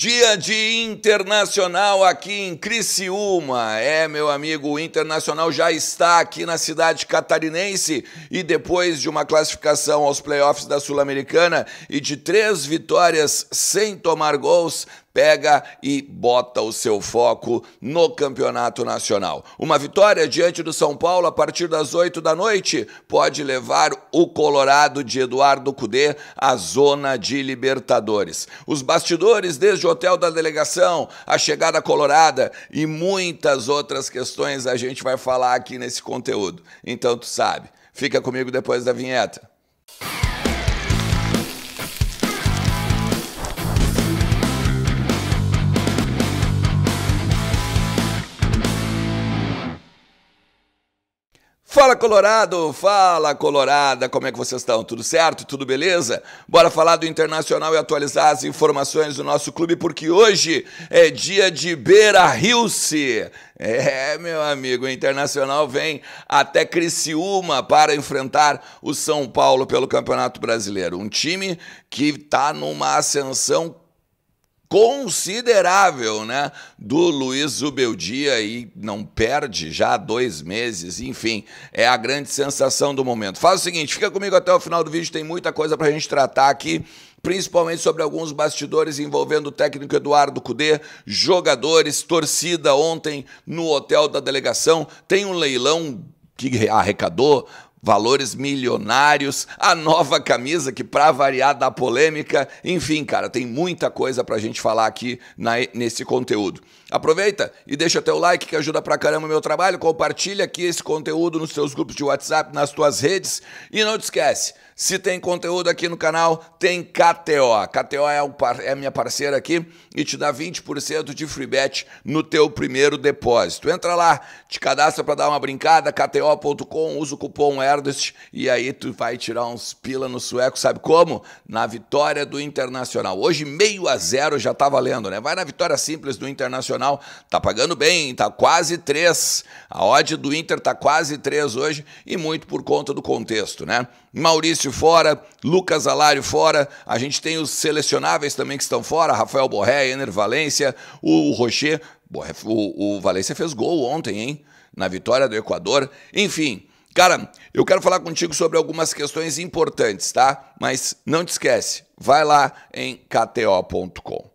Dia de Internacional aqui em Criciúma. É, meu amigo, o Internacional já está aqui na cidade catarinense e depois de uma classificação aos playoffs da Sul-Americana e de três vitórias sem tomar gols, pega e bota o seu foco no campeonato nacional. Uma vitória diante do São Paulo a partir das 8 da noite pode levar o Colorado de Eduardo Cudê à zona de Libertadores. Os bastidores desde o hotel da delegação, a chegada colorada e muitas outras questões a gente vai falar aqui nesse conteúdo. Então tu sabe, fica comigo depois da vinheta. Fala Colorado, fala Colorada, como é que vocês estão? Tudo certo? Tudo beleza? Bora falar do internacional e atualizar as informações do nosso clube, porque hoje é dia de Beira Rio-se. É, meu amigo, o Internacional vem até Criciúma para enfrentar o São Paulo pelo Campeonato Brasileiro. Um time que está numa ascensão considerável, né? Do Luiz Zubeldia e não perde já há dois meses, enfim, é a grande sensação do momento. Faz o seguinte, fica comigo até o final do vídeo, tem muita coisa para a gente tratar aqui principalmente sobre alguns bastidores envolvendo o técnico Eduardo Cudê, jogadores, torcida ontem no hotel da delegação. Tem um leilão que arrecadou valores milionários, a nova camisa que para variar dá polêmica, enfim, cara, tem muita coisa para a gente falar aqui na, nesse conteúdo. Aproveita e deixa teu like que ajuda pra caramba o meu trabalho, compartilha aqui esse conteúdo nos seus grupos de WhatsApp, nas tuas redes e não te esquece se tem conteúdo aqui no canal, tem KTO. KTO é, o par, é minha parceira aqui e te dá 20% de free bet no teu primeiro depósito. Entra lá, te cadastra para dar uma brincada, kto.com, usa o cupom ERDEST e aí tu vai tirar uns pila no sueco, sabe como? Na vitória do Internacional. Hoje meio a zero já tá valendo, né? Vai na vitória simples do Internacional, tá pagando bem, tá quase três A odd do Inter tá quase três hoje e muito por conta do contexto, né? Maurício fora, Lucas Alário fora, a gente tem os selecionáveis também que estão fora, Rafael Borré, Ener Valência, o Rocher, o, o Valência fez gol ontem, hein? Na vitória do Equador. Enfim, cara, eu quero falar contigo sobre algumas questões importantes, tá? Mas não te esquece, vai lá em kto.com.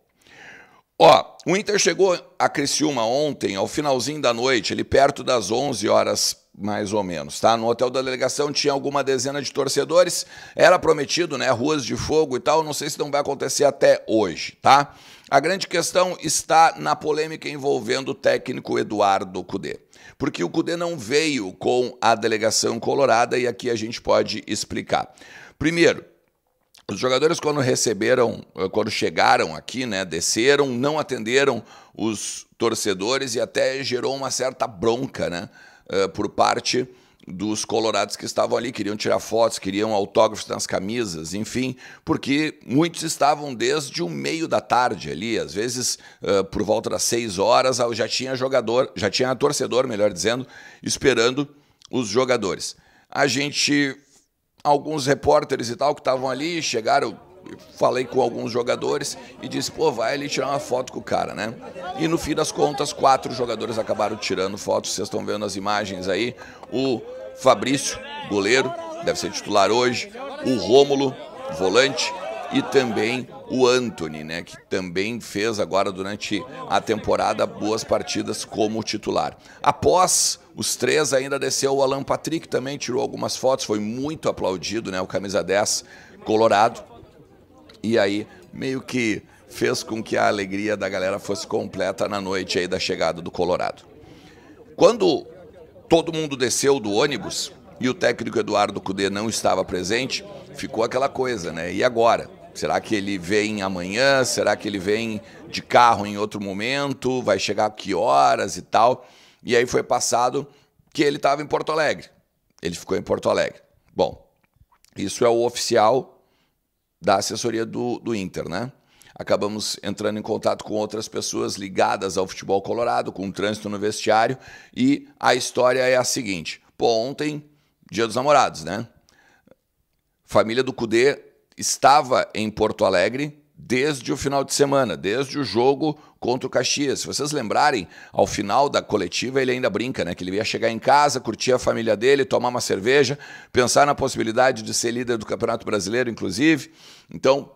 Ó, o Inter chegou a Criciúma ontem, ao finalzinho da noite, ali perto das 11 horas mais ou menos, tá? No hotel da delegação tinha alguma dezena de torcedores, era prometido, né? Ruas de fogo e tal, não sei se não vai acontecer até hoje, tá? A grande questão está na polêmica envolvendo o técnico Eduardo Cudê. Porque o Cudê não veio com a delegação colorada e aqui a gente pode explicar. Primeiro, os jogadores, quando receberam, quando chegaram aqui, né, desceram, não atenderam os torcedores e até gerou uma certa bronca, né? Eh, por parte dos colorados que estavam ali, queriam tirar fotos, queriam autógrafos nas camisas, enfim, porque muitos estavam desde o meio da tarde ali, às vezes uh, por volta das seis horas ah, já tinha jogador, já tinha torcedor, melhor dizendo, esperando os jogadores. A gente, alguns repórteres e tal que estavam ali, chegaram falei com alguns jogadores e disse, pô, vai ali tirar uma foto com o cara, né? E no fim das contas, quatro jogadores acabaram tirando fotos, vocês estão vendo as imagens aí. O Fabrício, goleiro, deve ser titular hoje. O Rômulo, volante. E também o Anthony, né? Que também fez agora durante a temporada boas partidas como titular. Após os três ainda desceu o Alan Patrick, também tirou algumas fotos, foi muito aplaudido, né? O camisa 10 colorado e aí, meio que fez com que a alegria da galera fosse completa na noite aí da chegada do Colorado. Quando todo mundo desceu do ônibus e o técnico Eduardo Cudê não estava presente, ficou aquela coisa, né? E agora? Será que ele vem amanhã? Será que ele vem de carro em outro momento? Vai chegar a que horas e tal? E aí foi passado que ele estava em Porto Alegre. Ele ficou em Porto Alegre. Bom, isso é o oficial da assessoria do, do Inter, né? acabamos entrando em contato com outras pessoas ligadas ao futebol colorado, com o trânsito no vestiário, e a história é a seguinte: pô, ontem, dia dos namorados, né? Família do Cudê estava em Porto Alegre desde o final de semana, desde o jogo contra o Caxias. Se vocês lembrarem, ao final da coletiva ele ainda brinca, né? Que ele ia chegar em casa, curtir a família dele, tomar uma cerveja, pensar na possibilidade de ser líder do Campeonato Brasileiro, inclusive. Então,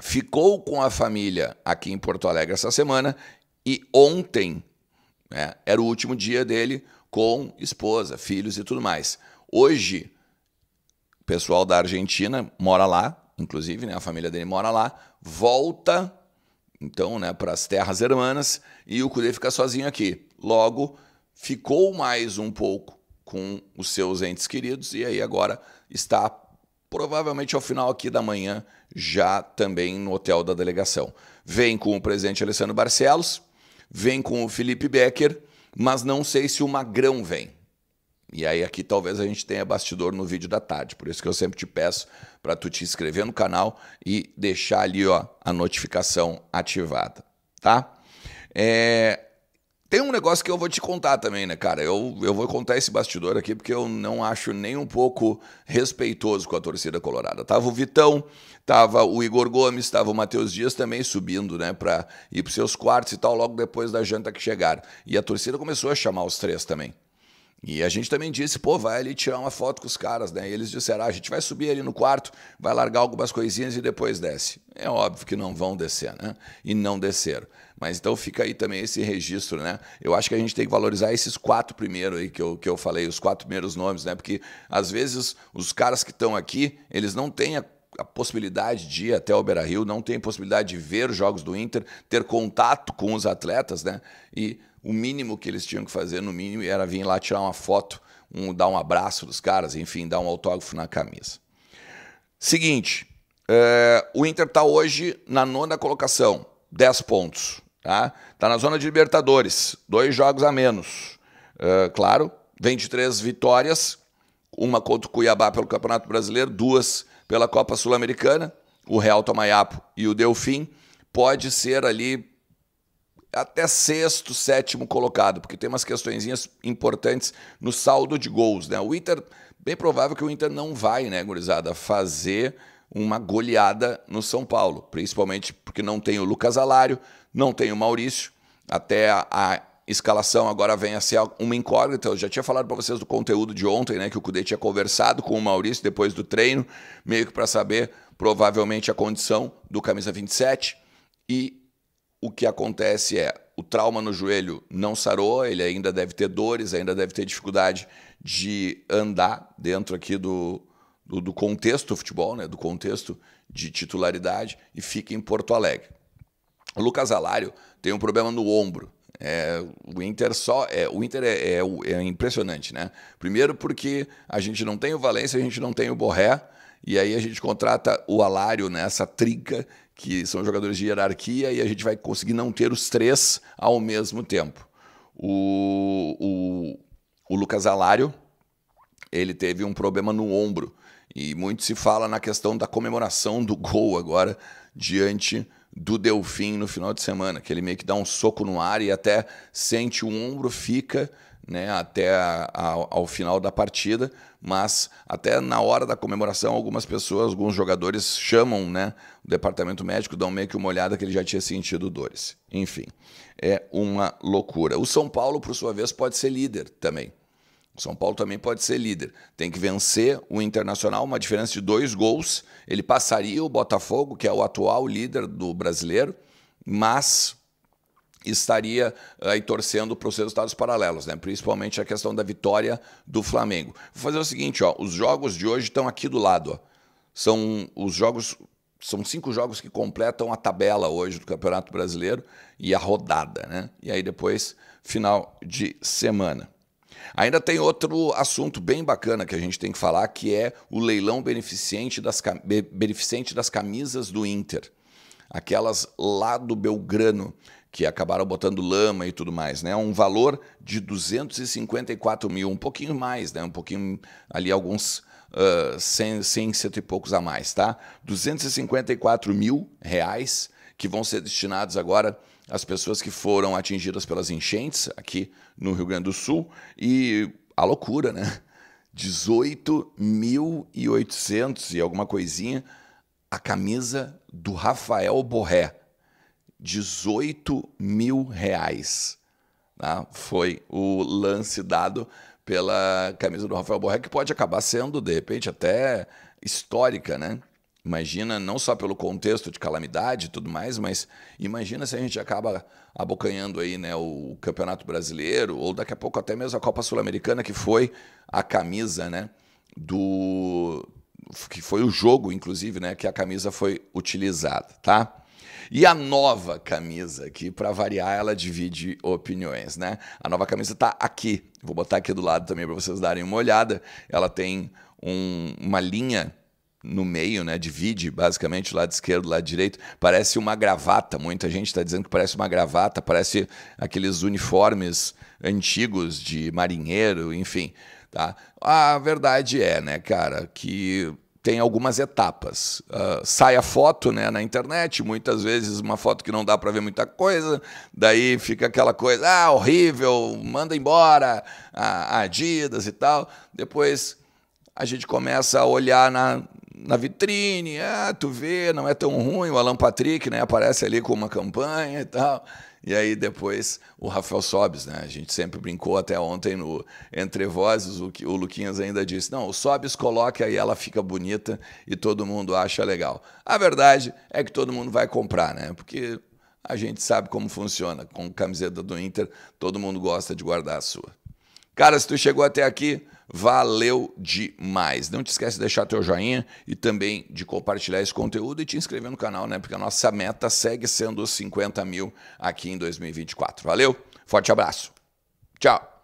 ficou com a família aqui em Porto Alegre essa semana e ontem né, era o último dia dele com esposa, filhos e tudo mais. Hoje, o pessoal da Argentina mora lá, inclusive, né, a família dele mora lá, volta então, né, para as terras hermanas e o Cudê fica sozinho aqui. Logo, ficou mais um pouco com os seus entes queridos e aí agora está provavelmente ao final aqui da manhã, já também no hotel da delegação. Vem com o presidente Alessandro Barcelos, vem com o Felipe Becker, mas não sei se o Magrão vem. E aí aqui talvez a gente tenha bastidor no vídeo da tarde. Por isso que eu sempre te peço para tu te inscrever no canal e deixar ali ó, a notificação ativada, tá? É... Tem um negócio que eu vou te contar também, né, cara? Eu, eu vou contar esse bastidor aqui porque eu não acho nem um pouco respeitoso com a torcida colorada. Tava tá? o Vitão, tava o Igor Gomes, tava o Matheus Dias também subindo, né, para ir para seus quartos e tal, logo depois da janta que chegaram. E a torcida começou a chamar os três também. E a gente também disse, pô, vai ali tirar uma foto com os caras, né? E eles disseram, ah, a gente vai subir ali no quarto, vai largar algumas coisinhas e depois desce. É óbvio que não vão descer, né? E não desceram. Mas então fica aí também esse registro, né? Eu acho que a gente tem que valorizar esses quatro primeiros aí que eu, que eu falei, os quatro primeiros nomes, né? Porque às vezes os caras que estão aqui, eles não têm a a possibilidade de ir até o Beira Rio, não tem possibilidade de ver os jogos do Inter, ter contato com os atletas, né? E o mínimo que eles tinham que fazer, no mínimo, era vir lá tirar uma foto, um, dar um abraço dos caras, enfim, dar um autógrafo na camisa. Seguinte, é, o Inter está hoje na nona colocação, 10 pontos. Tá? tá na zona de Libertadores, dois jogos a menos. É, claro, vem de três vitórias, uma contra o Cuiabá pelo Campeonato Brasileiro, duas pela Copa Sul-Americana, o Real Tomaiapo e o Delfim, pode ser ali até sexto, sétimo colocado, porque tem umas questõezinhas importantes no saldo de gols, né? O Inter, bem provável que o Inter não vai, né, gurizada, fazer uma goleada no São Paulo, principalmente porque não tem o Lucas Alário, não tem o Maurício, até a, a escalação agora vem a ser uma incógnita. Eu já tinha falado para vocês do conteúdo de ontem, né, que o Cudê tinha conversado com o Maurício depois do treino, meio que para saber provavelmente a condição do camisa 27 e o que acontece é o trauma no joelho não sarou, ele ainda deve ter dores, ainda deve ter dificuldade de andar dentro aqui do, do, do contexto do futebol, né, do contexto de titularidade e fica em Porto Alegre. O Lucas Alário tem um problema no ombro, é, o Inter só é, o Inter é, é, é, impressionante, né? Primeiro porque a gente não tem o Valência, a gente não tem o Borré e aí a gente contrata o Alário nessa né, trinca que são jogadores de hierarquia e a gente vai conseguir não ter os três ao mesmo tempo. O, o, o Lucas Alário ele teve um problema no ombro e muito se fala na questão da comemoração do gol agora diante do Delfim no final de semana, que ele meio que dá um soco no ar e até sente o ombro, fica né, até a, a, ao final da partida, mas até na hora da comemoração, algumas pessoas, alguns jogadores chamam né, o departamento médico, dão meio que uma olhada que ele já tinha sentido dores. Enfim, é uma loucura. O São Paulo, por sua vez, pode ser líder também. São Paulo também pode ser líder. Tem que vencer o Internacional, uma diferença de dois gols. Ele passaria o Botafogo, que é o atual líder do brasileiro, mas estaria eh, aí torcendo para os resultados paralelos, né? principalmente a questão da vitória do Flamengo. Vou fazer o seguinte: ó, os jogos de hoje estão aqui do lado. Ó. São os jogos. São cinco jogos que completam a tabela hoje do Campeonato Brasileiro e a rodada, né? E aí depois, final de semana. Ainda tem outro assunto bem bacana que a gente tem que falar, que é o leilão beneficente das, beneficente das camisas do Inter. Aquelas lá do Belgrano, que acabaram botando lama e tudo mais, né? Um valor de 254 mil, um pouquinho mais, né? Um pouquinho ali, alguns uh, 100, 100, cento e poucos a mais, tá? 254 mil reais que vão ser destinados agora as pessoas que foram atingidas pelas enchentes aqui no Rio Grande do Sul e a loucura, né? 18.800 e alguma coisinha a camisa do Rafael Borré. 18 mil reais. Tá? Foi o lance dado pela camisa do Rafael Borré, que pode acabar sendo, de repente, até histórica, né? Imagina não só pelo contexto de calamidade e tudo mais, mas imagina se a gente acaba abocanhando aí, né, o Campeonato Brasileiro ou daqui a pouco até mesmo a Copa Sul-Americana que foi a camisa, né, do que foi o jogo inclusive, né, que a camisa foi utilizada, tá? E a nova camisa, aqui para variar ela divide opiniões, né? A nova camisa está aqui. Vou botar aqui do lado também para vocês darem uma olhada. Ela tem um, uma linha no meio, né? Divide basicamente o lado esquerdo, o lado direito. Parece uma gravata. Muita gente está dizendo que parece uma gravata, parece aqueles uniformes antigos de marinheiro, enfim. Tá? A verdade é, né, cara, que tem algumas etapas. Uh, sai a foto né, na internet, muitas vezes uma foto que não dá para ver muita coisa, daí fica aquela coisa, ah, horrível, manda embora a, a Adidas e tal. Depois a gente começa a olhar na, na vitrine, ah, tu vê, não é tão ruim, o Alan Patrick né, aparece ali com uma campanha e tal. E aí depois o Rafael Sobes, né? A gente sempre brincou até ontem no Entre Vozes, o, o Luquinhas ainda disse: não, o Sobes coloca aí ela fica bonita e todo mundo acha legal. A verdade é que todo mundo vai comprar, né? Porque a gente sabe como funciona. Com camiseta do Inter, todo mundo gosta de guardar a sua. Cara, se tu chegou até aqui, Valeu demais. Não te esquece de deixar teu joinha e também de compartilhar esse conteúdo e te inscrever no canal, né? Porque a nossa meta segue sendo 50 mil aqui em 2024. Valeu, forte abraço. Tchau.